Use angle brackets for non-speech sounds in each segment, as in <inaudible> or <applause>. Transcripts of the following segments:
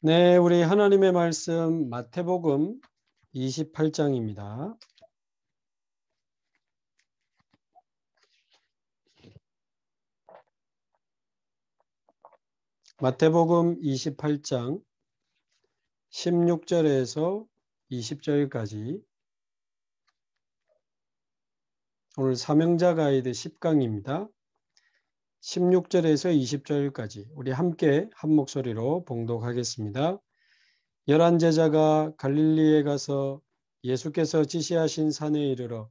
네, 우리 하나님의 말씀 마태복음 28장입니다. 마태복음 28장 16절에서 20절까지 오늘 사명자 가이드 10강입니다. 16절에서 20절까지 우리 함께 한 목소리로 봉독하겠습니다. 열한 제자가 갈릴리에 가서 예수께서 지시하신 산에 이르러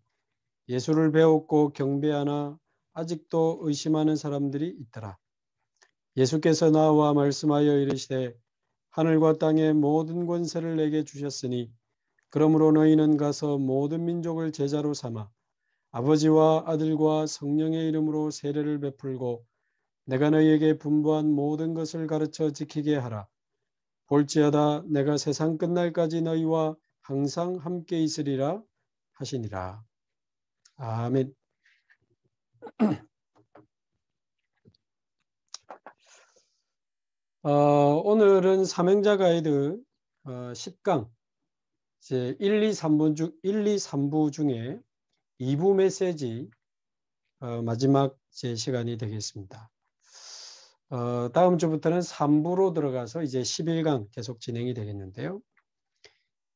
예수를 배웠고 경배하나 아직도 의심하는 사람들이 있더라. 예수께서 나와 말씀하여 이르시되 하늘과 땅의 모든 권세를 내게 주셨으니 그러므로 너희는 가서 모든 민족을 제자로 삼아 아버지와 아들과 성령의 이름으로 세례를 베풀고 내가 너희에게 분부한 모든 것을 가르쳐 지키게 하라. 볼지어다 내가 세상 끝날까지 너희와 항상 함께 있으리라 하시니라. 아멘. <clears throat> 어, 오늘은 사명자 가이드 어, 10강 제 1, 2, 3부 중 1, 2, 3부 중에 2부 메시지 어, 마지막 제 시간이 되겠습니다. 어, 다음 주부터는 3부로 들어가서 이제 11강 계속 진행이 되겠는데요.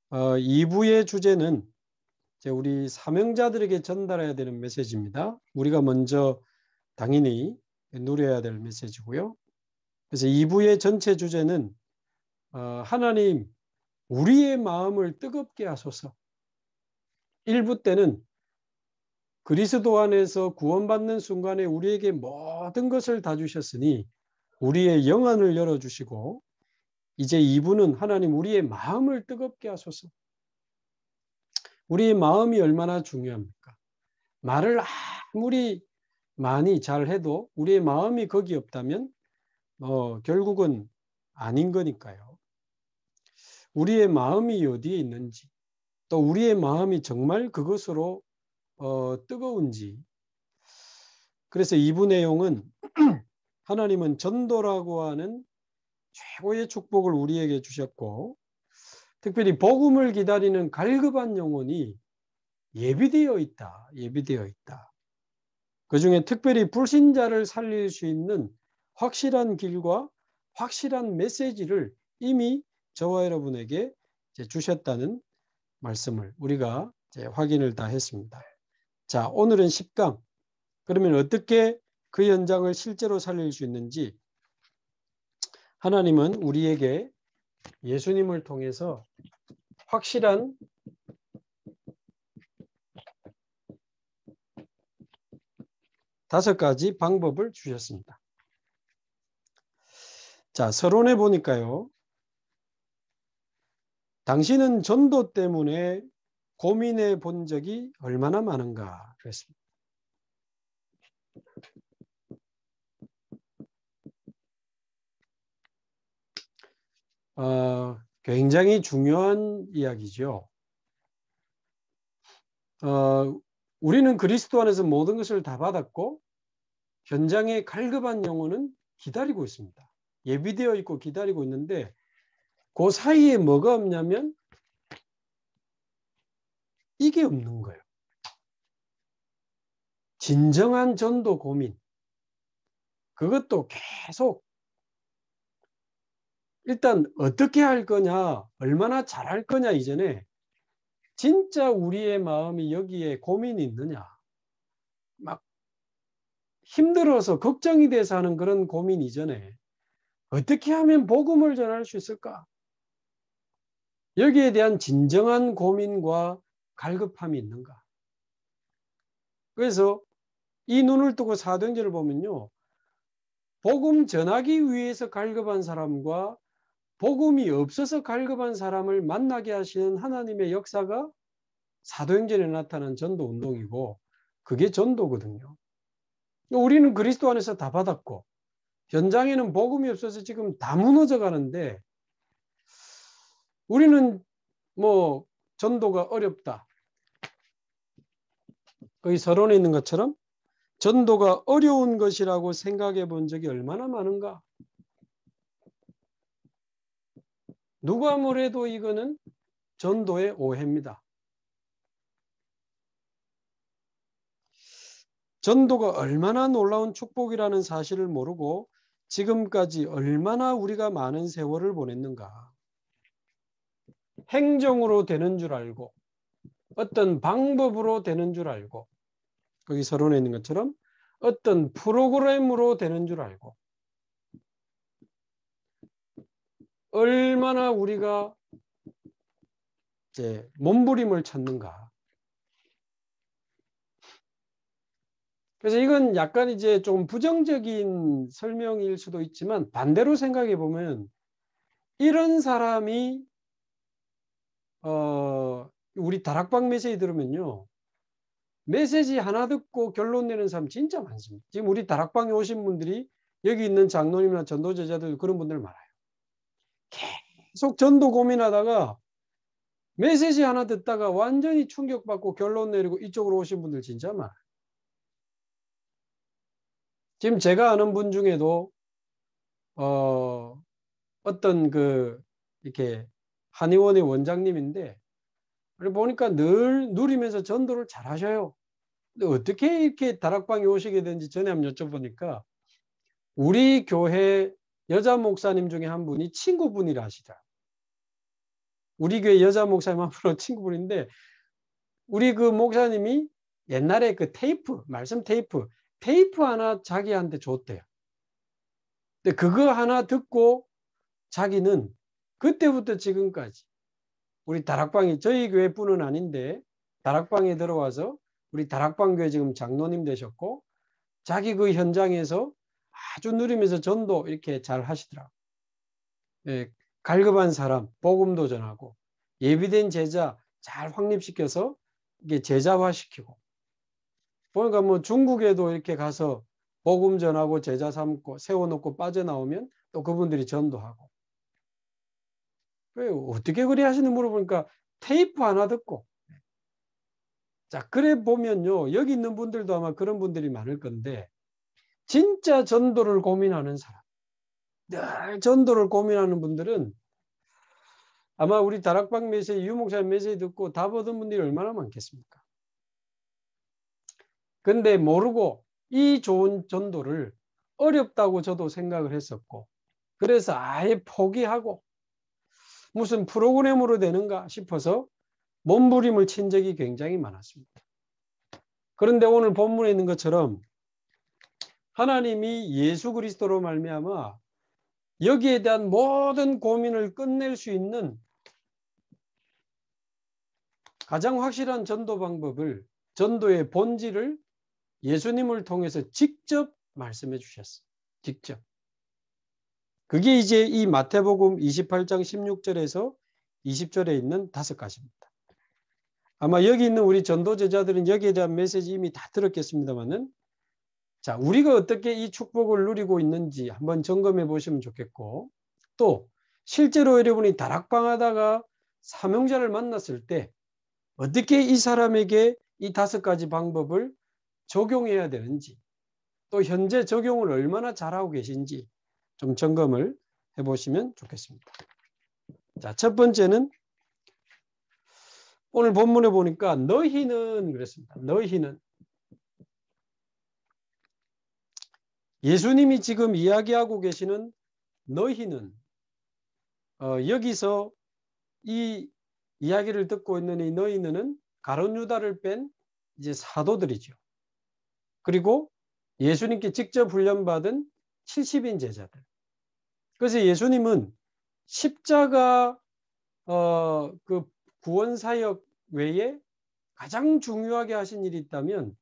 어, 2부의 주제는 이제 우리 사명자들에게 전달해야 되는 메시지입니다. 우리가 먼저 당연히 누려야 될 메시지고요. 그래서 2부의 전체 주제는 어, 하나님 우리의 마음을 뜨겁게 하소서. 1부 때는 그리스도 안에서 구원받는 순간에 우리에게 모든 것을 다 주셨으니 우리의 영안을 열어주시고 이제 이분은 하나님 우리의 마음을 뜨겁게 하소서. 우리의 마음이 얼마나 중요합니까? 말을 아무리 많이 잘 해도 우리의 마음이 거기 없다면 어, 결국은 아닌 거니까요. 우리의 마음이 어디에 있는지 또 우리의 마음이 정말 그것으로 어, 뜨거운지. 그래서 이부 내용은 <clears throat> 하나님은 전도라고 하는 최고의 축복을 우리에게 주셨고 특별히 복음을 기다리는 갈급한 영혼이 예비되어 있다. 예비되어 있다. 그 중에 특별히 불신자를 살릴 수 있는 확실한 길과 확실한 메시지를 이미 저와 여러분에게 주셨다는 말씀을 우리가 확인을 다 했습니다. 자, 오늘은 10강. 그러면 어떻게 그 현장을 실제로 살릴 수 있는지 하나님은 우리에게 예수님을 통해서 확실한 다섯 가지 방법을 주셨습니다. 자, 서론에 보니까요. 당신은 전도 때문에 고민해 본 적이 얼마나 많은가 그랬습니다. 어, 굉장히 중요한 이야기죠. 어, 우리는 그리스도 안에서 모든 것을 다 받았고 현장의 갈급한 영혼은 기다리고 있습니다. 예비되어 있고 기다리고 있는데 그 사이에 뭐가 없냐면 이게 없는 거예요. 진정한 전도 고민. 그것도 계속 일단 어떻게 할 거냐, 얼마나 잘 할 거냐 이전에 진짜 우리의 마음이 여기에 고민이 있느냐. 막 힘들어서 걱정이 돼서 하는 그런 고민 이전에 어떻게 하면 복음을 전할 수 있을까? 여기에 대한 진정한 고민과 갈급함이 있는가? 그래서 이 눈을 뜨고 사도행전을 보면요. 복음 전하기 위해서 갈급한 사람과 복음이 없어서 갈급한 사람을 만나게 하시는 하나님의 역사가 사도행전에 나타난 전도 운동이고 그게 전도거든요. 우리는 그리스도 안에서 다 받았고 현장에는 복음이 없어서 지금 다 무너져 가는데 우리는 뭐 전도가 어렵다. 거기 서론에 있는 것처럼 전도가 어려운 것이라고 생각해 본 적이 얼마나 많은가. 누가 뭐래도 이거는 전도의 오해입니다. 전도가 얼마나 놀라운 축복이라는 사실을 모르고 지금까지 얼마나 우리가 많은 세월을 보냈는가. 행정으로 되는 줄 알고 어떤 방법으로 되는 줄 알고 여기 서론에 있는 것처럼 어떤 프로그램으로 되는 줄 알고 얼마나 우리가 이제 몸부림을 찾는가. 그래서 이건 약간 이제 좀 부정적인 설명일 수도 있지만 반대로 생각해 보면 이런 사람이 어 우리 다락방 메시지 들으면요 메시지 하나 듣고 결론 내는 사람 진짜 많습니다. 지금 우리 다락방에 오신 분들이 여기 있는 장로님이나 전도제자들 그런 분들 많아요. 계속 전도 고민하다가 메시지 하나 듣다가 완전히 충격받고 결론 내리고 이쪽으로 오신 분들 진짜 많아요. 지금 제가 아는 분 중에도 어, 어떤 그 이렇게 한의원의 원장님인데 그리고 보니까 늘 누리면서 전도를 잘 하셔요. 근데 어떻게 이렇게 다락방에 오시게 된지 전에 한번 여쭤보니까 우리 교회 여자 목사님 중에 한 분이 친구분이라 하시더 우리 교회 여자 목사님 한 분은 친구분인데 우리 그 목사님이 옛날에 그 테이프, 말씀 테이프, 테이프 하나 자기한테 줬대요. 근데 그거 하나 듣고 자기는 그때부터 지금까지 우리 다락방이 저희 교회뿐은 아닌데 다락방에 들어와서 우리 다락방 교회 지금 장로님 되셨고 자기 그 현장에서 아주 누리면서 전도 이렇게 잘 하시더라. 예, 갈급한 사람 복음도 전하고 예비된 제자 잘 확립시켜서 이게 제자화시키고 보니까 뭐 중국에도 이렇게 가서 복음 전하고 제자 삼고 세워놓고 빠져나오면 또 그분들이 전도하고 왜 어떻게 그리 하시는 물어보니까 테이프 하나 듣고 자 그래 보면요 여기 있는 분들도 아마 그런 분들이 많을 건데 진짜 전도를 고민하는 사람 늘 전도를 고민하는 분들은 아마 우리 다락방 메시지 유목사 메시지 듣고 답 얻은 분들이 얼마나 많겠습니까 근데 모르고 이 좋은 전도를 어렵다고 저도 생각을 했었고 그래서 아예 포기하고 무슨 프로그램으로 되는가 싶어서 몸부림을 친 적이 굉장히 많았습니다. 그런데 오늘 본문에 있는 것처럼 하나님이 예수 그리스도로 말미암아 여기에 대한 모든 고민을 끝낼 수 있는 가장 확실한 전도 방법을 전도의 본질을 예수님을 통해서 직접 말씀해 주셨어요. 직접. 그게 이제 이 마태복음 28장 16절에서 20절에 있는 다섯 가지입니다. 아마 여기 있는 우리 전도 제자들은 여기에 대한 메시지 이미 다 들었겠습니다만은 자, 우리가 어떻게 이 축복을 누리고 있는지 한번 점검해 보시면 좋겠고 또 실제로 여러분이 다락방 하다가 사명자를 만났을 때 어떻게 이 사람에게 이 다섯 가지 방법을 적용해야 되는지 또 현재 적용을 얼마나 잘하고 계신지 좀 점검을 해보시면 좋겠습니다. 자, 첫 번째는 오늘 본문에 보니까 너희는 그랬습니다. 너희는 예수님이 지금 이야기하고 계시는 너희는 어, 여기서 이 이야기를 듣고 있는 이 너희는 가론 유다를 뺀 이제 사도들이죠. 그리고 예수님께 직접 훈련받은 70인 제자들. 그래서 예수님은 십자가 어, 그 구원 사역 외에 가장 중요하게 하신 일이 있다면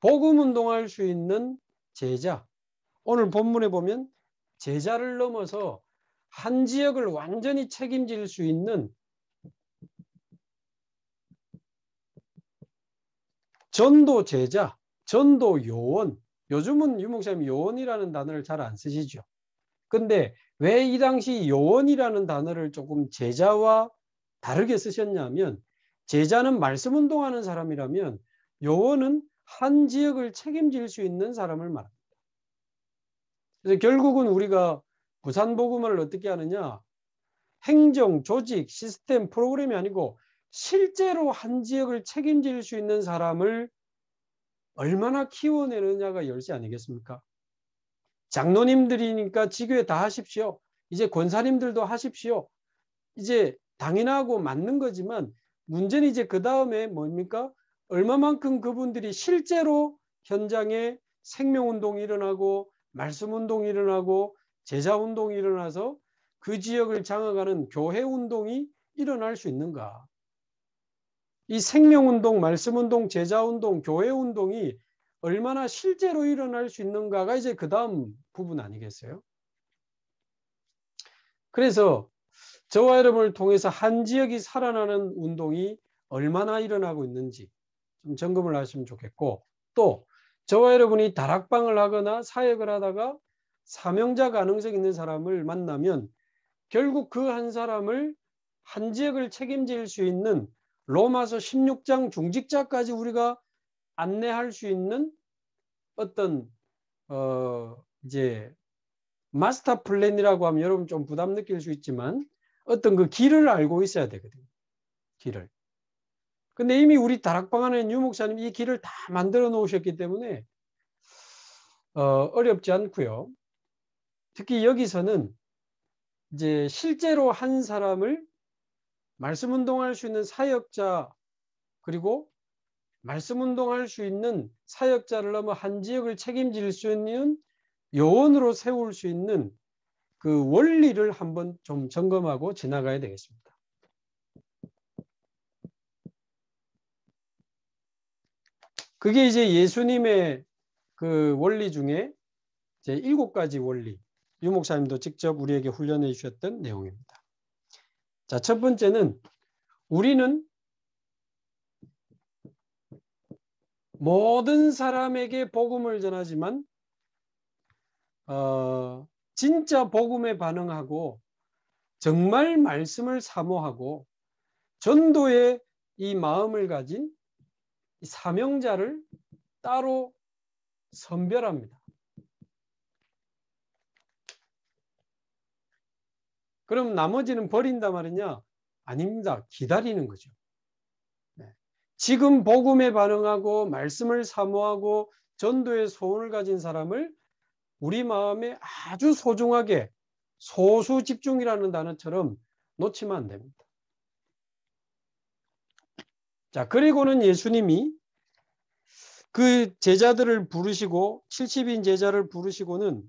복음 운동할 수 있는 제자. 오늘 본문에 보면 제자를 넘어서 한 지역을 완전히 책임질 수 있는 전도 제자, 전도 요원. 요즘은 유목사님 요원이라는 단어를 잘 안 쓰시죠. 근데 왜 이 당시 요원이라는 단어를 조금 제자와 다르게 쓰셨냐면 제자는 말씀 운동하는 사람이라면 요원은 한 지역을 책임질 수 있는 사람을 말합니다. 그래서 결국은 우리가 부산 복음을 어떻게 하느냐? 행정, 조직, 시스템, 프로그램이 아니고 실제로 한 지역을 책임질 수 있는 사람을 얼마나 키워내느냐가 열쇠 아니겠습니까? 장로님들이니까 지교에 다 하십시오. 이제 권사님들도 하십시오. 이제 당연하고 맞는 거지만 문제는 이제 그 다음에 뭡니까? 얼마만큼 그분들이 실제로 현장에 생명운동이 일어나고 말씀운동이 일어나고 제자운동이 일어나서 그 지역을 장악하는 교회운동이 일어날 수 있는가. 이 생명운동, 말씀운동, 제자운동, 교회운동이 얼마나 실제로 일어날 수 있는가가 이제 그 다음 부분 아니겠어요? 그래서 저와 여러분을 통해서 한 지역이 살아나는 운동이 얼마나 일어나고 있는지 좀 점검을 하시면 좋겠고 또 저와 여러분이 다락방을 하거나 사역을 하다가 사명자 가능성 있는 사람을 만나면 결국 그 한 사람을 한 지역을 책임질 수 있는 로마서 16장 중직자까지 우리가 안내할 수 있는 어떤 어, 이제 마스터 플랜이라고 하면 여러분 좀 부담 느낄 수 있지만 어떤 그 길을 알고 있어야 되거든요. 길을. 근데 이미 우리 다락방 안에 유 목사님 이 길을 다 만들어 놓으셨기 때문에 어, 어 렵지 않고요. 특히 여기서는 이제 실제로 한 사람을 말씀 운동할 수 있는 사역자 그리고 말씀 운동할 수 있는 사역자를 넘어 한 지역을 책임질 수 있는 여원으로 세울 수 있는 그 원리를 한번 좀 점검하고 지나가야 되겠습니다. 그게 이제 예수님의 그 원리 중에 제 일곱 가지 원리 유목사님도 직접 우리에게 훈련해 주셨던 내용입니다. 자, 첫 번째는 우리는 모든 사람에게 복음을 전하지만 어, 진짜 복음에 반응하고 정말 말씀을 사모하고 전도의 이 마음을 가진 사명자를 따로 선별합니다. 그럼 나머지는 버린다 말이냐? 아닙니다. 기다리는 거죠. 네. 지금 복음에 반응하고 말씀을 사모하고 전도의 소원을 가진 사람을 우리 마음에 아주 소중하게 소수 집중이라는 단어처럼 놓치면 안 됩니다. 자, 그리고는 예수님이 그 제자들을 부르시고 70인 제자를 부르시고는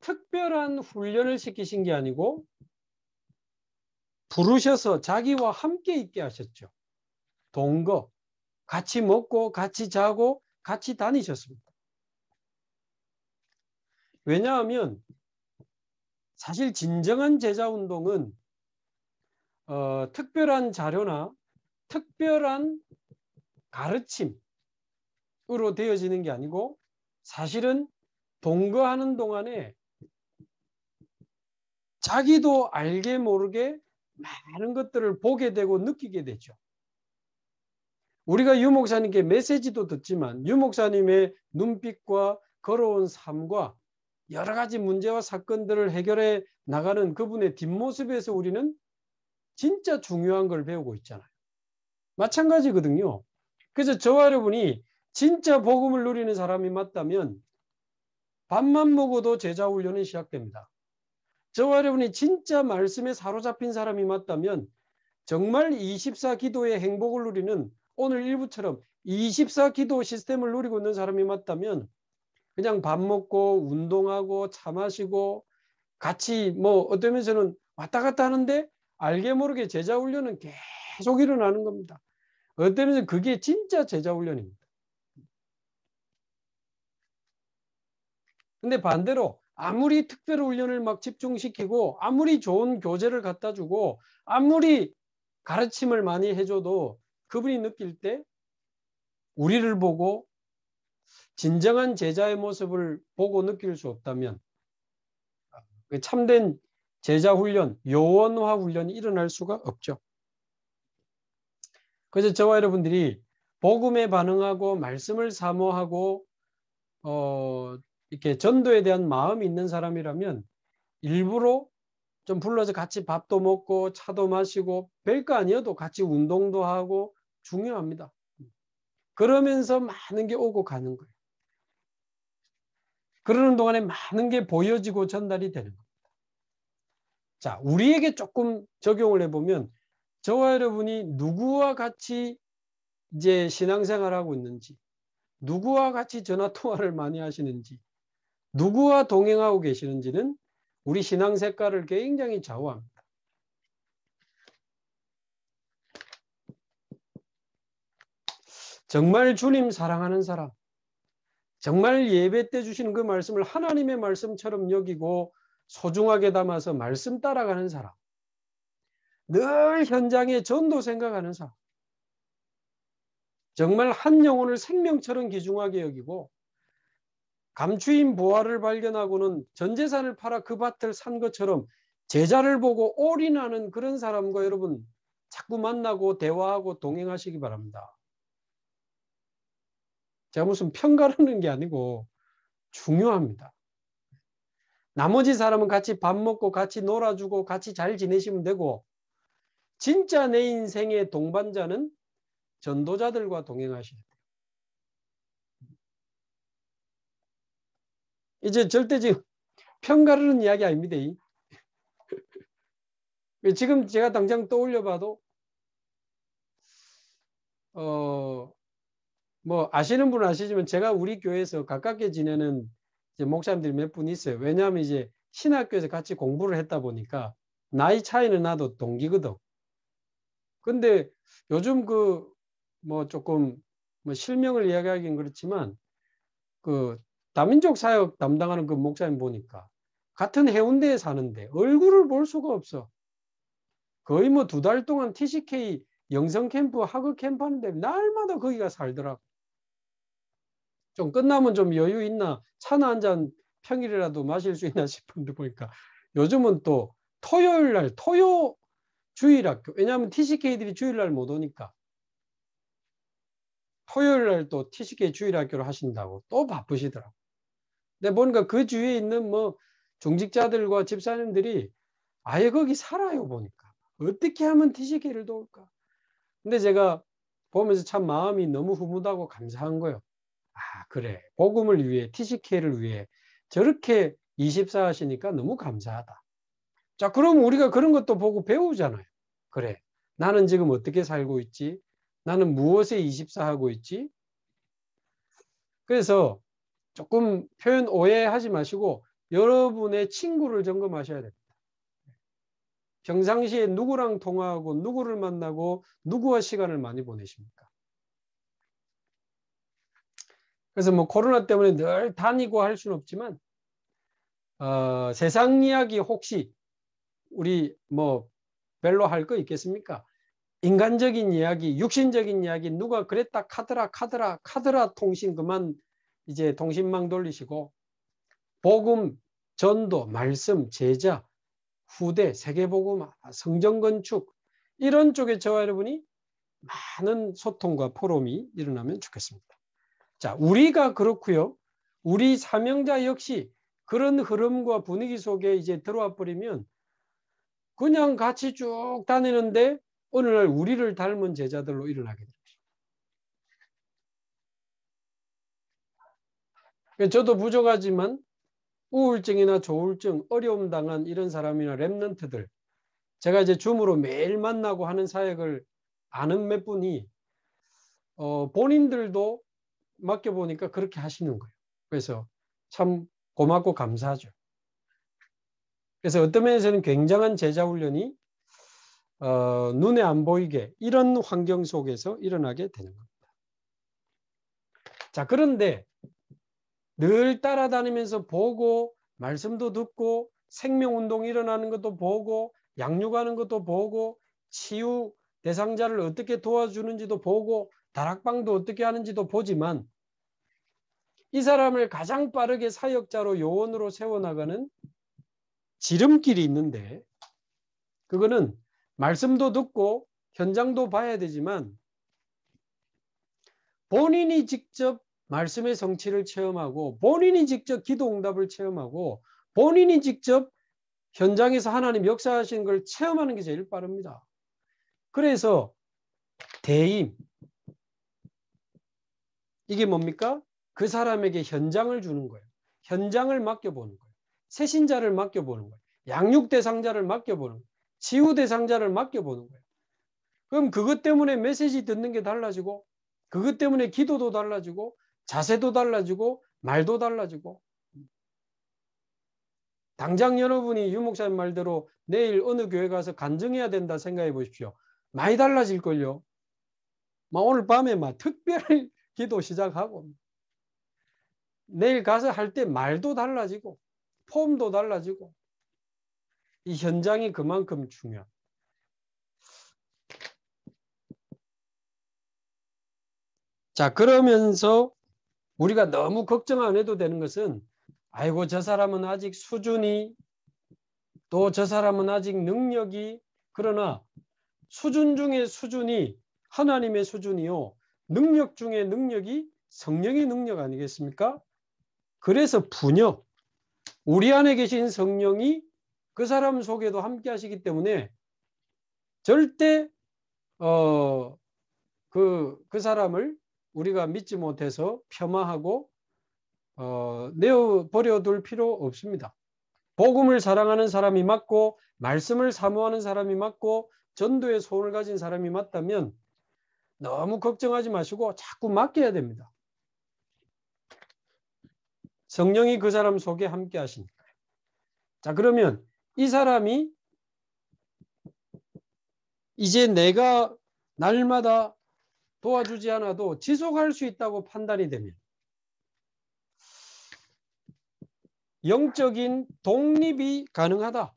특별한 훈련을 시키신 게 아니고 부르셔서 자기와 함께 있게 하셨죠. 동거, 같이 먹고 같이 자고 같이 다니셨습니다. 왜냐하면 사실 진정한 제자 운동은 어, 특별한 자료나 특별한 가르침으로 되어지는 게 아니고 사실은 동거하는 동안에 자기도 알게 모르게 많은 것들을 보게 되고 느끼게 되죠. 우리가 유 목사님께 메시지도 듣지만 유 목사님의 눈빛과 걸어온 삶과 여러 가지 문제와 사건들을 해결해 나가는 그분의 뒷모습에서 우리는 진짜 중요한 걸 배우고 있잖아요. 마찬가지거든요. 그래서 저와 여러분이 진짜 복음을 누리는 사람이 맞다면 밥만 먹어도 제자 훈련은 시작됩니다. 저와 여러분이 진짜 말씀에 사로잡힌 사람이 맞다면 정말 24 기도의 행복을 누리는 오늘 일부처럼 24기도 시스템을 누리고 있는 사람이 맞다면 그냥 밥 먹고 운동하고 차 마시고 같이 뭐 어쩌면서는 왔다 갔다 하는데 알게 모르게 제자 훈련은 계속 일어나는 겁니다. 어쩌면서 그게 진짜 제자 훈련입니다. 근데 반대로 아무리 특별 훈련을 막 집중시키고 아무리 좋은 교재를 갖다 주고 아무리 가르침을 많이 해줘도 그분이 느낄 때 우리를 보고 진정한 제자의 모습을 보고 느낄 수 없다면 그 참된 제자 훈련, 요원화 훈련이 일어날 수가 없죠. 그래서 저와 여러분들이 복음에 반응하고 말씀을 사모하고 어, 이렇게 전도에 대한 마음이 있는 사람이라면 일부러 좀 불러서 같이 밥도 먹고 차도 마시고 별거 아니어도 같이 운동도 하고 중요합니다. 그러면서 많은 게 오고 가는 거예요. 그러는 동안에 많은 게 보여지고 전달이 되는 겁니다. 자, 우리에게 조금 적용을 해보면 저와 여러분이 누구와 같이 이제 신앙생활하고 있는지, 누구와 같이 전화 통화를 많이 하시는지, 누구와 동행하고 계시는지는 우리 신앙 색깔을 굉장히 좌우합니다. 정말 주님 사랑하는 사람, 정말 예배 때 주시는 그 말씀을 하나님의 말씀처럼 여기고 소중하게 담아서 말씀 따라가는 사람, 늘 현장에 전도 생각하는 사람, 정말 한 영혼을 생명처럼 귀중하게 여기고 감추인 부활을 발견하고는 전 재산을 팔아 그 밭을 산 것처럼 제자를 보고 올인하는 그런 사람과 여러분 자꾸 만나고 대화하고 동행하시기 바랍니다. 제가 무슨 평가하는 게 아니고 중요합니다. 나머지 사람은 같이 밥 먹고 같이 놀아주고 같이 잘 지내시면 되고 진짜 내 인생의 동반자는 전도자들과 동행하셔야 돼요. 이제 절대 지금 평가하는 이야기 아닙니다. <laughs> 지금 제가 당장 떠올려 봐도 어, 뭐 아시는 분은 아시지만 제가 우리 교회에서 가깝게 지내는 목사님들이 몇 분 있어요. 왜냐하면 이제 신학교에서 같이 공부를 했다 보니까 나이 차이는 나도 동기거든. 근데 요즘 그 뭐 조금 뭐 실명을 이야기하긴 그렇지만 그 다민족 사역 담당하는 그 목사님 보니까 같은 해운대에 사는데 얼굴을 볼 수가 없어. 거의 뭐 두 달 동안 TCK 영성 캠프, 학업 캠프 하는데 날마다 거기가 살더라고. 좀 끝나면 좀 여유 있나 차나 한 잔 평일이라도 마실 수 있나 싶은데 보니까 요즘은 또 토요일 날 토요 주일 학교 왜냐하면 TCK들이 주일 날 못 오니까 토요일 날 또 TCK 주일 학교를 하신다고 또 바쁘시더라고. 근데 뭔가 그 주위에 있는 뭐 중직자들과 집사님들이 아예 거기 살아요 보니까 어떻게 하면 TCK를 도울까? 근데 제가 보면서 참 마음이 너무 흐뭇하고 감사한 거예요. 그래. 복음을 위해, TCK를 위해 저렇게 24 하시니까 너무 감사하다. 자, 그럼 우리가 그런 것도 보고 배우잖아요. 그래. 나는 지금 어떻게 살고 있지? 나는 무엇에 24 하고 있지? 그래서 조금 표현 오해하지 마시고 여러분의 친구를 점검하셔야 됩니다. 평상시에 누구랑 통화하고 누구를 만나고 누구와 시간을 많이 보내십니까? 그래서 뭐 코로나 때문에 늘 다니고 할 수는 없지만 어, 세상 이야기 혹시 우리 뭐 별로 할 거 있겠습니까? 인간적인 이야기, 육신적인 이야기 누가 그랬다 카드라 카드라 카드라 통신 그만 이제 통신망 돌리시고 복음, 전도, 말씀, 제자, 후대, 세계복음, 성전 건축 이런 쪽에 저와 여러분이 많은 소통과 포럼이 일어나면 좋겠습니다. 자, 우리가 그렇고요. 우리 사명자 역시 그런 흐름과 분위기 속에 이제 들어와 버리면 그냥 같이 쭉 다니는데 어느 날 우리를 닮은 제자들로 일어나게 됩니다. 저도 부족하지만 우울증이나 조울증, 어려움 당한 이런 사람이나 랩런트들 제가 이제 줌으로 매일 만나고 하는 사역을 아는 몇 분이 어, 본인들도 맡겨보니까 그렇게 하시는 거예요. 그래서 참 고맙고 감사하죠. 그래서 어떤 면에서는 굉장한 제자 훈련이 어, 눈에 안 보이게 이런 환경 속에서 일어나게 되는 겁니다. 자, 그런데 늘 따라다니면서 보고 말씀도 듣고 생명운동 일어나는 것도 보고 양육하는 것도 보고 치유 대상자를 어떻게 도와주는지도 보고 다락방도 어떻게 하는지도 보지만 이 사람을 가장 빠르게 사역자로 요원으로 세워나가는 지름길이 있는데 그거는 말씀도 듣고 현장도 봐야 되지만 본인이 직접 말씀의 성취를 체험하고 본인이 직접 기도 응답을 체험하고 본인이 직접 현장에서 하나님 역사하시는 걸 체험하는 게 제일 빠릅니다. 그래서 대임, 이게 뭡니까? 그 사람에게 현장을 주는 거예요. 현장을 맡겨보는 거예요. 세신자를 맡겨보는 거예요. 양육 대상자를 맡겨보는 거예요. 치유 대상자를 맡겨보는 거예요. 그럼 그것 때문에 메시지 듣는 게 달라지고 그것 때문에 기도도 달라지고 자세도 달라지고 말도 달라지고 당장 여러분이 유목사님 말대로 내일 어느 교회 가서 간증해야 된다 생각해 보십시오. 많이 달라질걸요. 막 오늘 밤에 막 특별 히 기도 시작하고 내일 가서 할 때 말도 달라지고 폼도 달라지고 이 현장이 그만큼 중요합니다. 자 그러면서 우리가 너무 걱정 안 해도 되는 것은 아이고 저 사람은 아직 수준이 또 저 사람은 아직 능력이 그러나 수준 중에 수준이 하나님의 수준이요 능력 중에 능력이 성령의 능력 아니겠습니까? 그래서 분역, 우리 안에 계신 성령이 그 사람 속에도 함께 하시기 때문에 절대 어, 그, 그 사람을 우리가 믿지 못해서 폄하하고 어, 내 버려둘 필요 없습니다. 복음을 사랑하는 사람이 맞고 말씀을 사모하는 사람이 맞고 전도의 소원을 가진 사람이 맞다면 너무 걱정하지 마시고 자꾸 맡겨야 됩니다. 성령이 그 사람 속에 함께 하시니까요. 자, 그러면 이 사람이 이제 내가 날마다 도와주지 않아도 지속할 수 있다고 판단이 되면 영적인 독립이 가능하다.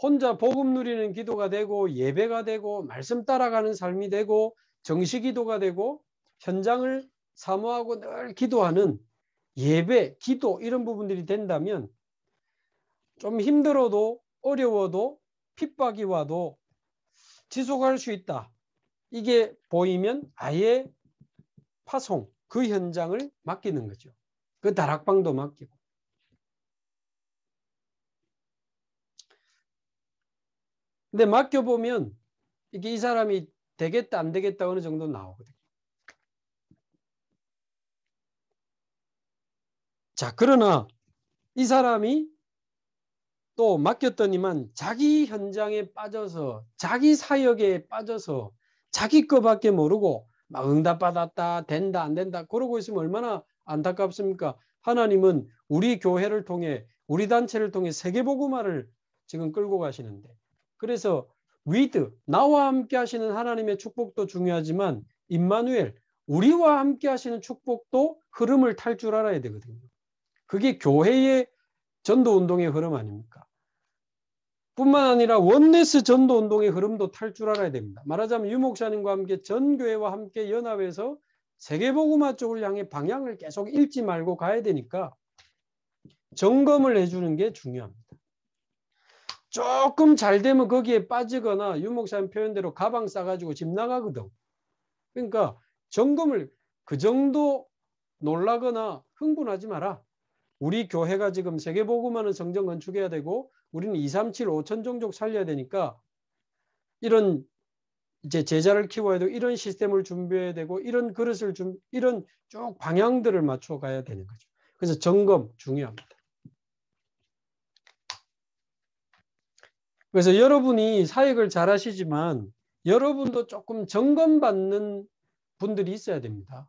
혼자 복음 누리는 기도가 되고 예배가 되고 말씀 따라가는 삶이 되고 정식 기도가 되고 현장을 사모하고 늘 기도하는 예배, 기도 이런 부분들이 된다면 좀 힘들어도 어려워도 핍박이 와도 지속할 수 있다. 이게 보이면 아예 파송, 그 현장을 맡기는 거죠. 그 다락방도 맡기고. 근데 맡겨보면 이게 이 사람이 되겠다 안 되겠다 어느 정도 나오거든요. 자 그러나 이 사람이 또 맡겼더니만 자기 현장에 빠져서 자기 사역에 빠져서 자기 것밖에 모르고 막 응답받았다 된다 안 된다 그러고 있으면 얼마나 안타깝습니까? 하나님은 우리 교회를 통해 우리 단체를 통해 세계 복음화를 지금 끌고 가시는데 그래서 위드 나와 함께 하시는 하나님의 축복도 중요하지만 임마누엘 우리와 함께 하시는 축복도 흐름을 탈 줄 알아야 되거든요. 그게 교회의 전도 운동의 흐름 아닙니까? 뿐만 아니라 원네스 전도 운동의 흐름도 탈 줄 알아야 됩니다. 말하자면 유목사님과 함께 전 교회와 함께 연합해서 세계보고마 쪽을 향해 방향을 계속 잃지 말고 가야 되니까 점검을 해주는 게 중요합니다. 조금 잘 되면 거기에 빠지거나 유목사님 표현대로 가방 싸가지고 집 나가거든. 그러니까 점검을 그 정도 놀라거나 흥분하지 마라. 우리 교회가 지금 세계보고만은 성전 건축해야 되고 우리는 2, 3, 7, 5천 종족 살려야 되니까 이런 이제 제자를 키워야 되고 이런 시스템을 준비해야 되고 이런 그릇을 준 이런 쭉 방향들을 맞춰 가야 되는 거죠. 그래서 점검 중요합니다. 그래서 여러분이 사역을 잘 하시지만 여러분도 조금 점검받는 분들이 있어야 됩니다.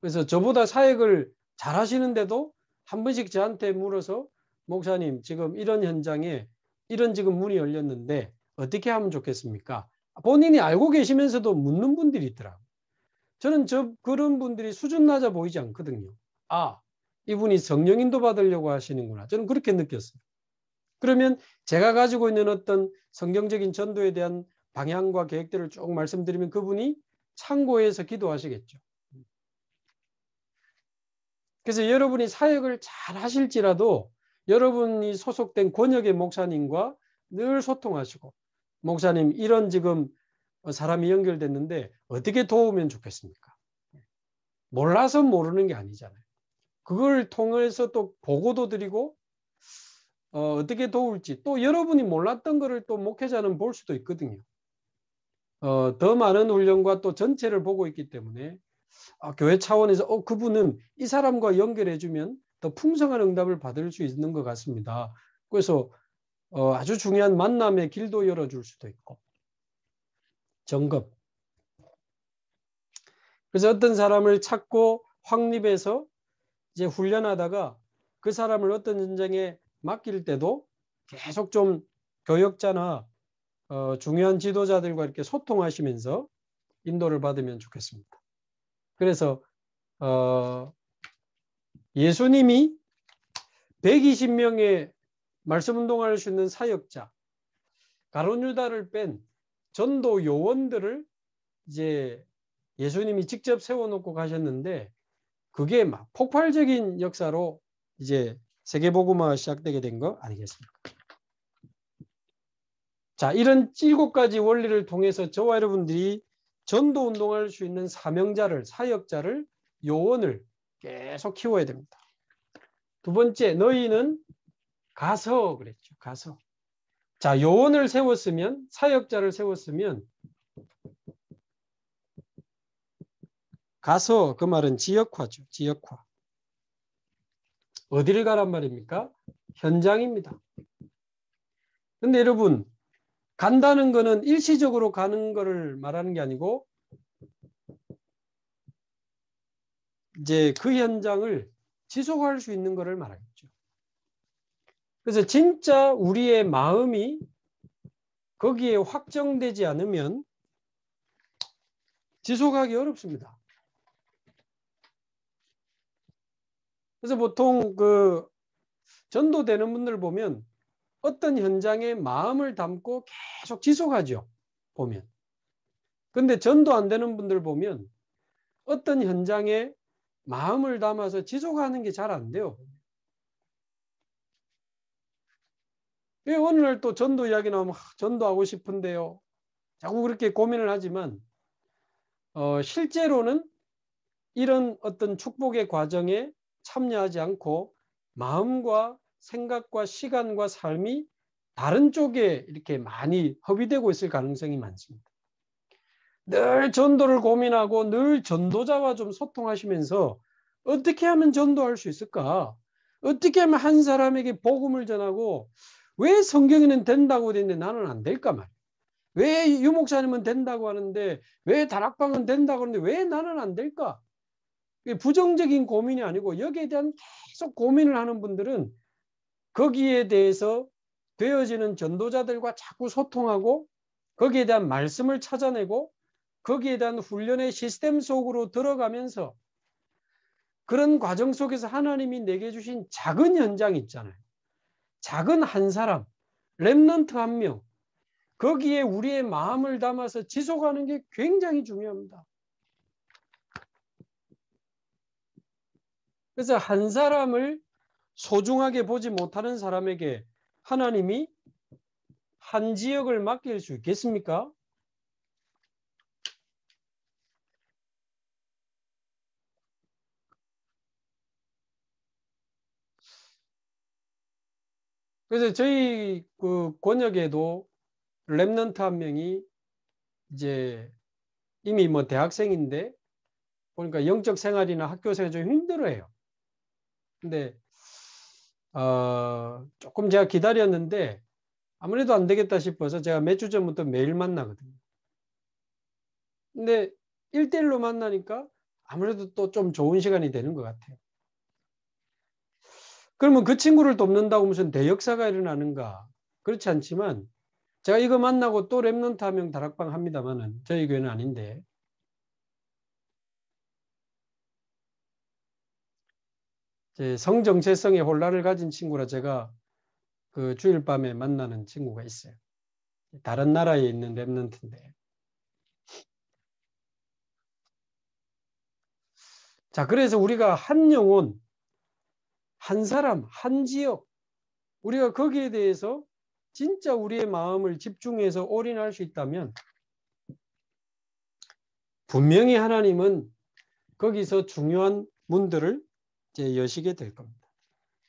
그래서 저보다 사역을 잘 하시는데도 한 번씩 저한테 물어서 목사님 지금 이런 현장에 이런 지금 문이 열렸는데 어떻게 하면 좋겠습니까? 본인이 알고 계시면서도 묻는 분들이 있더라고요. 저는 저 그런 분들이 수준 낮아 보이지 않거든요. 아 이분이 성령 인도 받으려고 하시는구나. 저는 그렇게 느꼈어요. 그러면 제가 가지고 있는 어떤 성경적인 전도에 대한 방향과 계획들을 쭉 말씀드리면 그분이 참고해서 기도하시겠죠. 그래서 여러분이 사역을 잘 하실지라도 여러분이 소속된 권역의 목사님과 늘 소통하시고 목사님 이런 지금 사람이 연결됐는데 어떻게 도우면 좋겠습니까? 몰라서 모르는 게 아니잖아요. 그걸 통해서 또 보고도 드리고 어, 어떻게 도울지 또 여러분이 몰랐던 것을 또 목회자는 볼 수도 있거든요. 어, 더 많은 훈련과 또 전체를 보고 있기 때문에 어, 교회 차원에서 어, 그분은 이 사람과 연결해 주면 더 풍성한 응답을 받을 수 있는 것 같습니다. 그래서 어, 아주 중요한 만남의 길도 열어줄 수도 있고 정급 그래서 어떤 사람을 찾고 확립해서 이제 훈련하다가 그 사람을 어떤 전쟁에 맡길 때도 계속 좀 교역자나 어, 중요한 지도자들과 이렇게 소통하시면서 인도를 받으면 좋겠습니다. 그래서 어, 예수님이 120명의 말씀 운동할 수 있는 사역자 가론유다를 뺀 전도 요원들을 이제 예수님이 직접 세워놓고 가셨는데 그게 막 폭발적인 역사로 이제 세계복음화가 시작되게 된 거 아니겠습니까? 자, 이런 일곱 가지 원리를 통해서 저와 여러분들이 전도 운동할 수 있는 사명자를, 사역자를, 요원을 계속 키워야 됩니다. 두 번째, 너희는 가서 그랬죠. 가서. 자, 요원을 세웠으면, 사역자를 세웠으면 가서 그 말은 지역화죠. 지역화. 어디를 가란 말입니까? 현장입니다. 근데 여러분 간다는 거는 일시적으로 가는 거를 말하는 게 아니고 이제 그 현장을 지속할 수 있는 거를 말하겠죠. 그래서 진짜 우리의 마음이 거기에 확정되지 않으면 지속하기 어렵습니다. 그래서 보통 그 전도되는 분들 보면 어떤 현장에 마음을 담고 계속 지속하죠. 보면. 근데 전도 안 되는 분들 보면 어떤 현장에 마음을 담아서 지속하는 게 잘 안 돼요. 왜 예, 오늘 또 전도 이야기 나오면 전도하고 싶은데요. 자꾸 그렇게 고민을 하지만 어, 실제로는 이런 어떤 축복의 과정에 참여하지 않고 마음과 생각과 시간과 삶이 다른 쪽에 이렇게 많이 허비되고 있을 가능성이 많습니다. 늘 전도를 고민하고 늘 전도자와 좀 소통하시면서 어떻게 하면 전도할 수 있을까? 어떻게 하면 한 사람에게 복음을 전하고 왜 성경에는 된다고 되는데 나는 안 될까 말이야. 왜 유목사님은 된다고 하는데 왜 다락방은 된다고 하는데 왜 나는 안 될까? 부정적인 고민이 아니고 여기에 대한 계속 고민을 하는 분들은 거기에 대해서 되어지는 전도자들과 자꾸 소통하고 거기에 대한 말씀을 찾아내고 거기에 대한 훈련의 시스템 속으로 들어가면서 그런 과정 속에서 하나님이 내게 주신 작은 현장 있잖아요. 작은 한 사람, 랩런트한 명. 거기에 우리의 마음을 담아서 지속하는 게 굉장히 중요합니다. 그래서 한 사람을 소중하게 보지 못하는 사람에게 하나님이 한 지역을 맡길 수 있겠습니까? 그래서 저희 그 권역에도 랩넌트 한 명이 이제 이미 뭐 대학생인데 보니까 영적 생활이나 학교 생활 이좀 힘들어해요. 근데 어, 조금 제가 기다렸는데 아무래도 안 되겠다 싶어서 제가 몇 주 전부터 매일 만나거든요. 근데 일대일로 만나니까 아무래도 또 좀 좋은 시간이 되는 것 같아요. 그러면 그 친구를 돕는다고 무슨 대역사가 일어나는가? 그렇지 않지만 제가 이거 만나고 또 랩런트 하면 다락방 합니다만은 저희 교회는 아닌데 성정체성의 혼란을 가진 친구라 제가 그 주일 밤에 만나는 친구가 있어요. 다른 나라에 있는 랩런트인데. 자, 그래서 우리가 한 영혼, 한 사람, 한 지역, 우리가 거기에 대해서 진짜 우리의 마음을 집중해서 올인할 수 있다면 분명히 하나님은 거기서 중요한 문들을 이제 여시게 될 겁니다.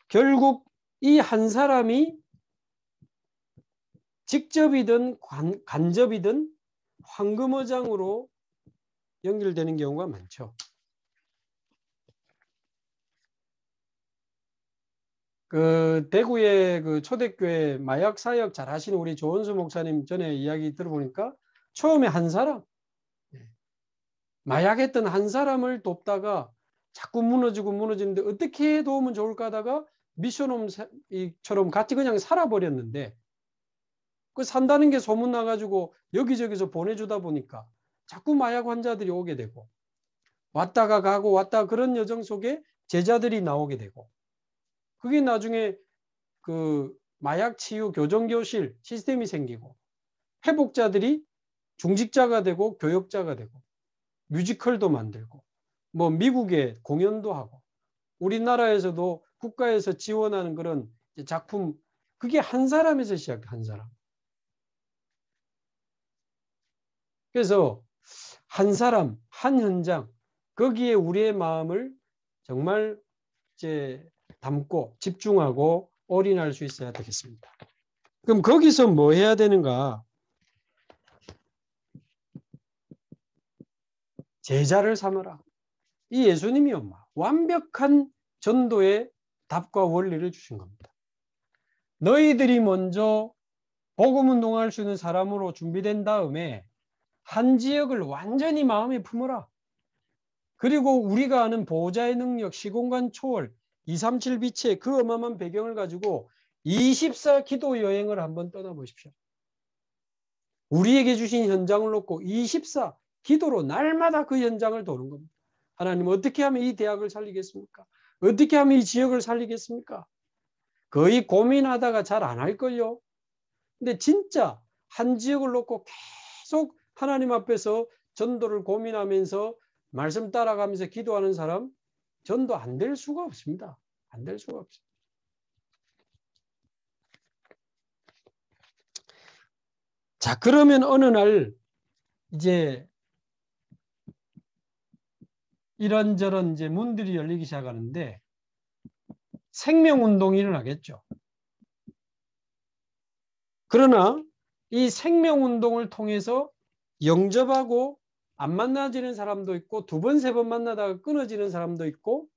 결국 이 한 사람이 직접이든 관, 간접이든 황금어장으로 연결되는 경우가 많죠. 그 대구의 그 초대교회 마약 사역 잘 하시는 우리 조원수 목사님 전에 이야기 들어보니까 처음에 한 사람 네, 마약했던 한 사람을 돕다가 자꾸 무너지고 무너지는데 어떻게 도우면 좋을까 하다가 미션홈처럼 같이 그냥 살아버렸는데 그 산다는 게 소문나가지고 여기저기서 보내주다 보니까 자꾸 마약 환자들이 오게 되고 왔다가 가고 왔다 그런 여정 속에 제자들이 나오게 되고 그게 나중에 그 마약 치유 교정 교실 시스템이 생기고 회복자들이 중직자가 되고 교역자가 되고 뮤지컬도 만들고 뭐 미국에 공연도 하고 우리나라에서도 국가에서 지원하는 그런 작품 그게 한 사람에서 시작해 한 사람. 그래서 한 사람, 한 현장 거기에 우리의 마음을 정말 이제 담고 집중하고 올인할 수 있어야 되겠습니다. 그럼 거기서 뭐 해야 되는가? 제자를 삼아라. 이 예수님이 엄마 완벽한 전도의 답과 원리를 주신 겁니다. 너희들이 먼저 복음 운동할 수 있는 사람으로 준비된 다음에 한 지역을 완전히 마음에 품어라. 그리고 우리가 아는 보호자의 능력, 시공간 초월, 237 빛의 그 어마어마한 배경을 가지고 24 기도 여행을 한번 떠나보십시오. 우리에게 주신 현장을 놓고 24 기도로 날마다 그 현장을 도는 겁니다. 하나님 어떻게 하면 이 대학을 살리겠습니까? 어떻게 하면 이 지역을 살리겠습니까? 거의 고민하다가 잘 안 할걸요. 근데 진짜 한 지역을 놓고 계속 하나님 앞에서 전도를 고민하면서 말씀 따라가면서 기도하는 사람 전도 안 될 수가 없습니다. 안 될 수가 없습니다. 자, 그러면 어느 날 이제 이런저런 이제 문들이 열리기 시작하는데 생명운동이 일어나겠죠. 그러나 이 생명운동을 통해서 영접하고 안 만나지는 사람도 있고 두 번, 세 번 만나다가 끊어지는 사람도 있고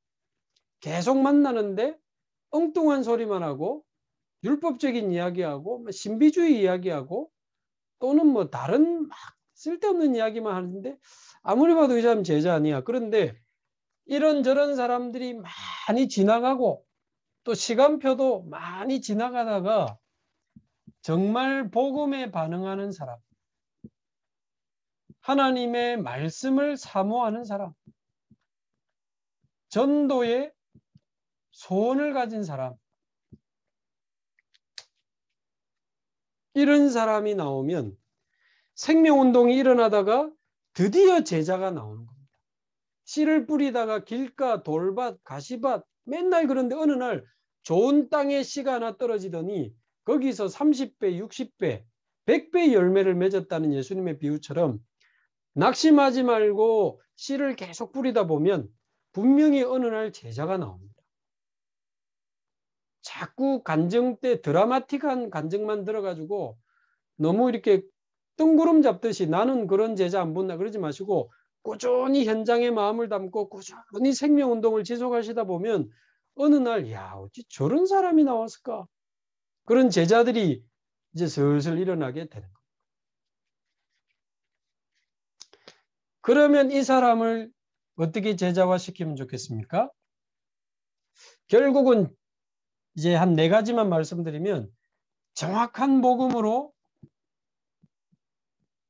계속 만나는데 엉뚱한 소리만 하고 율법적인 이야기하고 뭐 신비주의 이야기하고 또는 뭐 다른 막 쓸데없는 이야기만 하는데 아무리 봐도 이 사람 제자 아니야. 그런데 이런저런 사람들이 많이 지나가고 또 시간표도 많이 지나가다가 정말 복음에 반응하는 사람, 하나님의 말씀을 사모하는 사람, 전도의 소원을 가진 사람, 이런 사람이 나오면 생명운동이 일어나다가 드디어 제자가 나오는 겁니다. 씨를 뿌리다가 길가, 돌밭, 가시밭 맨날 그런데 어느 날 좋은 땅에 씨가 하나 떨어지더니 거기서 30배, 60배, 100배 열매를 맺었다는 예수님의 비유처럼 낙심하지 말고 씨를 계속 뿌리다 보면 분명히 어느 날 제자가 나옵니다. 자꾸 간증 때 드라마틱한 간증만 들어가지고 너무 이렇게 뜬구름 잡듯이 나는 그런 제자 안 본다 그러지 마시고 꾸준히 현장에 마음을 담고 꾸준히 생명 운동을 지속하시다 보면 어느 날야 어찌 저런 사람이 나왔을까 그런 제자들이 이제 슬슬 일어나게 되는 겁니다. 그러면 이 사람을 어떻게 제자화 시키면 좋겠습니까? 결국은 이제 한 네 가지만 말씀드리면 정확한 복음으로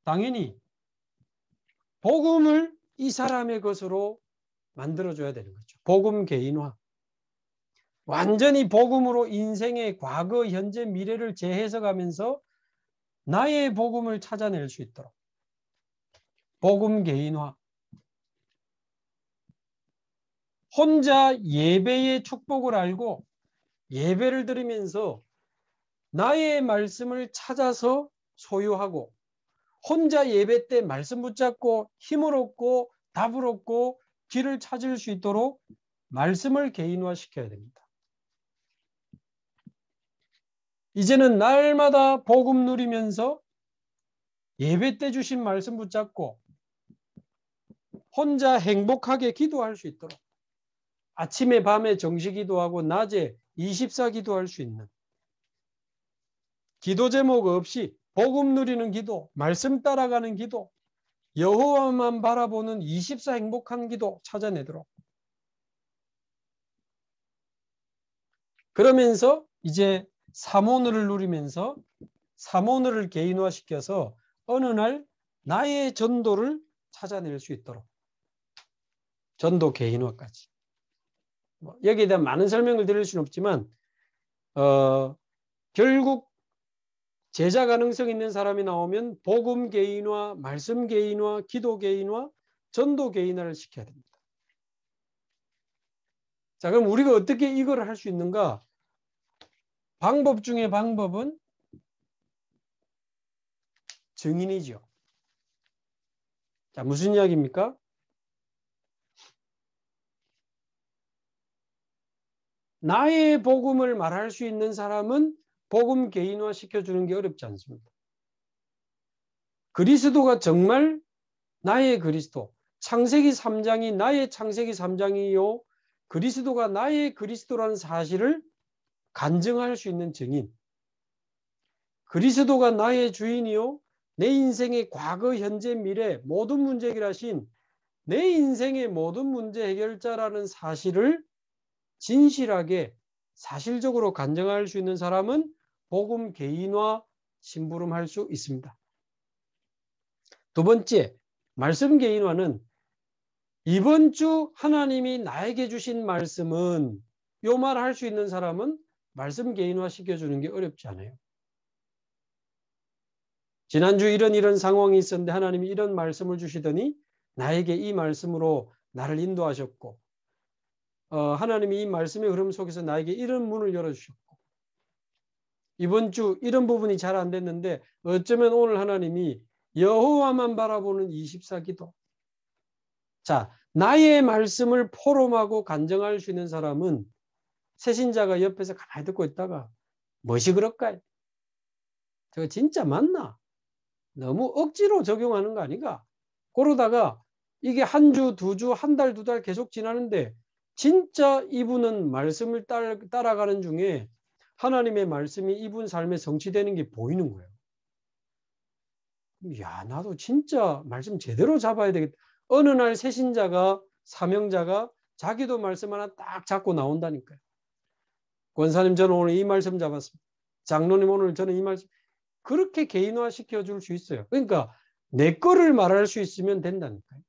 당연히 복음을 이 사람의 것으로 만들어줘야 되는 거죠. 복음 개인화. 완전히 복음으로 인생의 과거, 현재, 미래를 재해석하면서 나의 복음을 찾아낼 수 있도록. 복음 개인화. 혼자 예배의 축복을 알고 예배를 드리면서 나의 말씀을 찾아서 소유하고 혼자 예배 때 말씀 붙잡고 힘을 얻고 답을 얻고 길을 찾을 수 있도록 말씀을 개인화 시켜야 됩니다. 이제는 날마다 복음 누리면서 예배 때 주신 말씀 붙잡고 혼자 행복하게 기도할 수 있도록 아침에 밤에 정시 기도하고 낮에 24 기도할 수 있는 기도 제목 없이 복음 누리는 기도, 말씀 따라가는 기도, 여호와만 바라보는 24 행복한 기도 찾아내도록. 그러면서 이제 사모늘을 누리면서 사모늘을 개인화시켜서 어느 날 나의 전도를 찾아낼 수 있도록. 전도 개인화까지. 뭐, 여기에 대한 많은 설명을 드릴 수는 없지만 어, 결국 제자 가능성 있는 사람이 나오면 복음 개인화, 말씀 개인화, 기도 개인화, 전도 개인화를 시켜야 됩니다. 자, 그럼 우리가 어떻게 이걸 할 수 있는가? 방법 중에 방법은 증인이죠. 자, 무슨 이야기입니까? 나의 복음을 말할 수 있는 사람은 복음 개인화 시켜주는 게 어렵지 않습니다. 그리스도가 정말 나의 그리스도, 창세기 3장이 나의 창세기 3장이요. 그리스도가 나의 그리스도라는 사실을 간증할 수 있는 증인. 그리스도가 나의 주인이요. 내 인생의 과거, 현재, 미래 모든 문제 해결하신 내 인생의 모든 문제 해결자라는 사실을 진실하게 사실적으로 간증할 수 있는 사람은 복음 개인화 심부름할 수 있습니다. 두 번째, 말씀 개인화는 이번 주 하나님이 나에게 주신 말씀은 요 말 할 수 있는 사람은 말씀 개인화 시켜주는 게 어렵지 않아요. 지난주 이런 이런 상황이 있었는데 하나님이 이런 말씀을 주시더니 나에게 이 말씀으로 나를 인도하셨고 어, 하나님이 이 말씀의 흐름 속에서 나에게 이런 문을 열어주셨고 이번 주 이런 부분이 잘 안 됐는데 어쩌면 오늘 하나님이 여호와만 바라보는 24기도. 자, 나의 말씀을 포럼하고 간증할 수 있는 사람은 새신자가 옆에서 가만히 듣고 있다가 뭐시 그럴까요? 저거 진짜 맞나? 너무 억지로 적용하는 거 아닌가? 그러다가 이게 한 주, 두 주, 한 달, 두 달 계속 지나는데 진짜 이분은 말씀을 따라가는 중에 하나님의 말씀이 이분 삶에 성취되는 게 보이는 거예요. 야, 나도 진짜 말씀 제대로 잡아야 되겠다. 어느 날 세신자가 사명자가 자기도 말씀 하나 딱 잡고 나온다니까요. 권사님 저는 오늘 이 말씀 잡았습니다. 장로님 오늘 저는 이 말씀 그렇게 개인화 시켜 줄 수 있어요. 그러니까 내 거를 말할 수 있으면 된다니까요.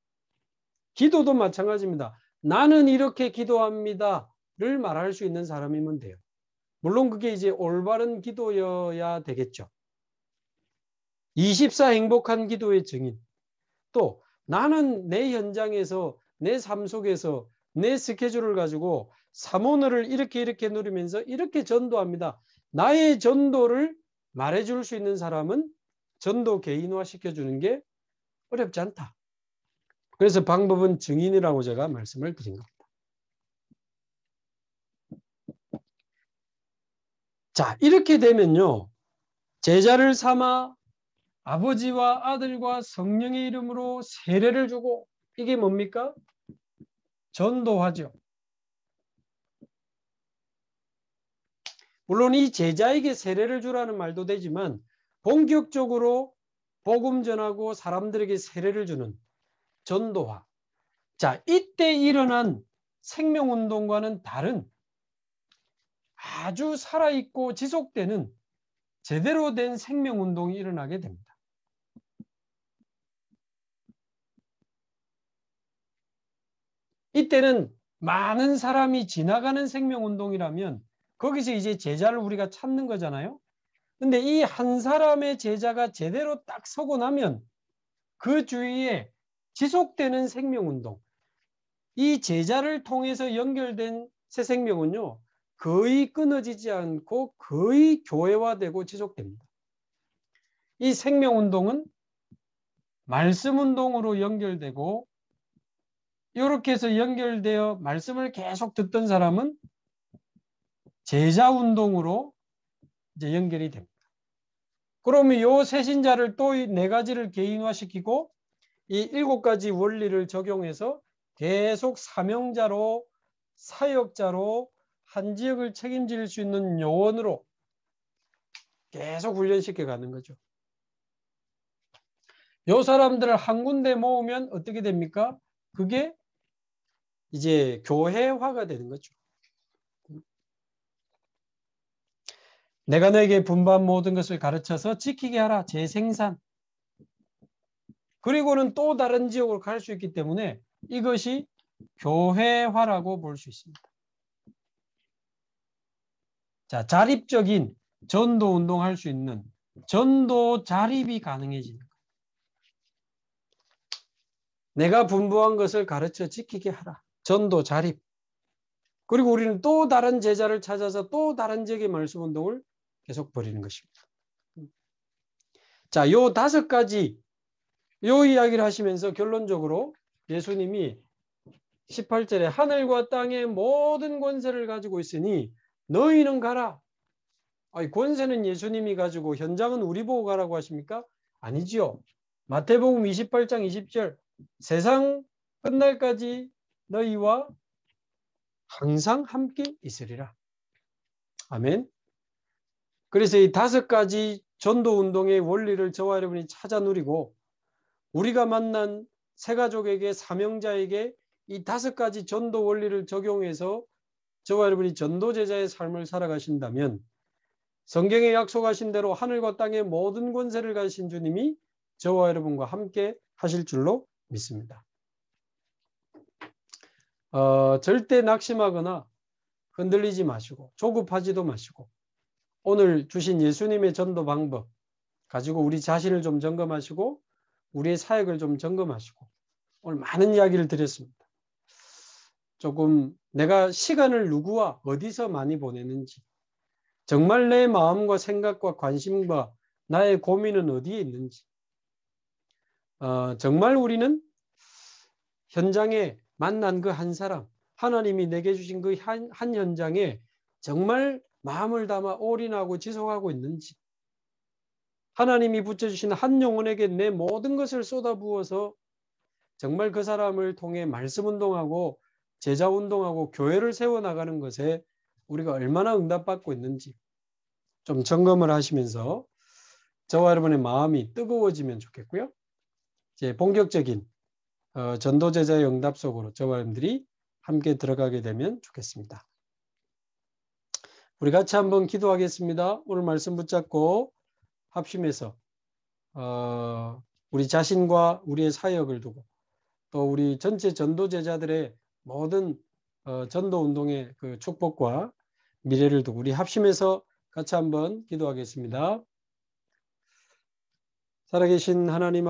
기도도 마찬가지입니다. 나는 이렇게 기도합니다를 말할 수 있는 사람이면 돼요. 물론 그게 이제 올바른 기도여야 되겠죠. 24 행복한 기도의 증인. 또 나는 내 현장에서 내 삶 속에서 내 스케줄을 가지고 사모원을 이렇게 이렇게 누리면서 이렇게 전도합니다. 나의 전도를 말해줄 수 있는 사람은 전도 개인화 시켜주는 게 어렵지 않다. 그래서 방법은 증인이라고 제가 말씀을 드린 겁니다. 자, 이렇게 되면요. 제자를 삼아 아버지와 아들과 성령의 이름으로 세례를 주고 이게 뭡니까? 전도하죠. 물론 이 제자에게 세례를 주라는 말도 되지만 본격적으로 복음 전하고 사람들에게 세례를 주는 전도화. 자, 이때 일어난 생명운동과는 다른 아주 살아있고 지속되는 제대로 된 생명운동이 일어나게 됩니다. 이때는 많은 사람이 지나가는 생명운동이라면 거기서 이제 제자를 우리가 찾는 거잖아요. 근데 이 한 사람의 제자가 제대로 딱 서고 나면 그 주위에 지속되는 생명운동, 이 제자를 통해서 연결된 새 생명은요. 거의 끊어지지 않고 거의 교회화되고 지속됩니다. 이 생명운동은 말씀운동으로 연결되고 이렇게 해서 연결되어 말씀을 계속 듣던 사람은 제자운동으로 이제 연결이 됩니다. 그러면 이 세신자를 또 네 가지를 개인화시키고 이 일곱 가지 원리를 적용해서 계속 사명자로 사역자로 한 지역을 책임질 수 있는 요원으로 계속 훈련시켜 가는 거죠. 요 사람들을 한 군데 모으면 어떻게 됩니까? 그게 이제 교회화가 되는 거죠. 내가 너에게 분반 모든 것을 가르쳐서 지키게 하라. 재생산. 그리고는 또 다른 지역으로 갈 수 있기 때문에 이것이 교회화라고 볼 수 있습니다. 자, 자립적인 전도 운동할 수 있는 전도 자립이 가능해지는 거 내가 분부한 것을 가르쳐 지키게 하라. 전도 자립. 그리고 우리는 또 다른 제자를 찾아서 또 다른 지역의 말씀 운동을 계속 벌이는 것입니다. 자, 요 다섯 가지 요 이야기를 하시면서 결론적으로 예수님이 18절에 하늘과 땅의 모든 권세를 가지고 있으니 너희는 가라. 아니, 권세는 예수님이 가지고 현장은 우리 보고 가라고 하십니까? 아니지요. 마태복음 28장 20절 세상 끝날까지 너희와 항상 함께 있으리라. 아멘. 그래서 이 다섯 가지 전도 운동의 원리를 저와 여러분이 찾아 누리고 우리가 만난 세 가족에게 사명자에게 이 다섯 가지 전도 원리를 적용해서 저와 여러분이 전도 제자의 삶을 살아가신다면 성경에 약속하신 대로 하늘과 땅의 모든 권세를 가신 주님이 저와 여러분과 함께 하실 줄로 믿습니다. 어, 절대 낙심하거나 흔들리지 마시고 조급하지도 마시고 오늘 주신 예수님의 전도 방법 가지고 우리 자신을 좀 점검하시고 우리의 사역을 좀 점검하시고 오늘 많은 이야기를 드렸습니다. 조금 내가 시간을 누구와 어디서 많이 보내는지 정말 내 마음과 생각과 관심과 나의 고민은 어디에 있는지 어, 정말 우리는 현장에 만난 그 한 사람 하나님이 내게 주신 그 한 현장에 정말 마음을 담아 올인하고 지속하고 있는지 하나님이 붙여주신 한 영혼에게 내 모든 것을 쏟아부어서 정말 그 사람을 통해 말씀 운동하고 제자 운동하고 교회를 세워 나가는 것에 우리가 얼마나 응답받고 있는지 좀 점검을 하시면서 저와 여러분의 마음이 뜨거워지면 좋겠고요. 이제 본격적인 어, 전도 제자의 응답 속으로 저와 여러분들이 함께 들어가게 되면 좋겠습니다. 우리 같이 한번 기도하겠습니다. 오늘 말씀 붙잡고 합심해서 어, 우리 자신과 우리의 사역을 두고 또 우리 전체 전도 제자들의 모든 어, 전도 운동의 그 축복과 미래를 두고 우리 합심해서 같이 한번 기도하겠습니다. 살아계신 하나님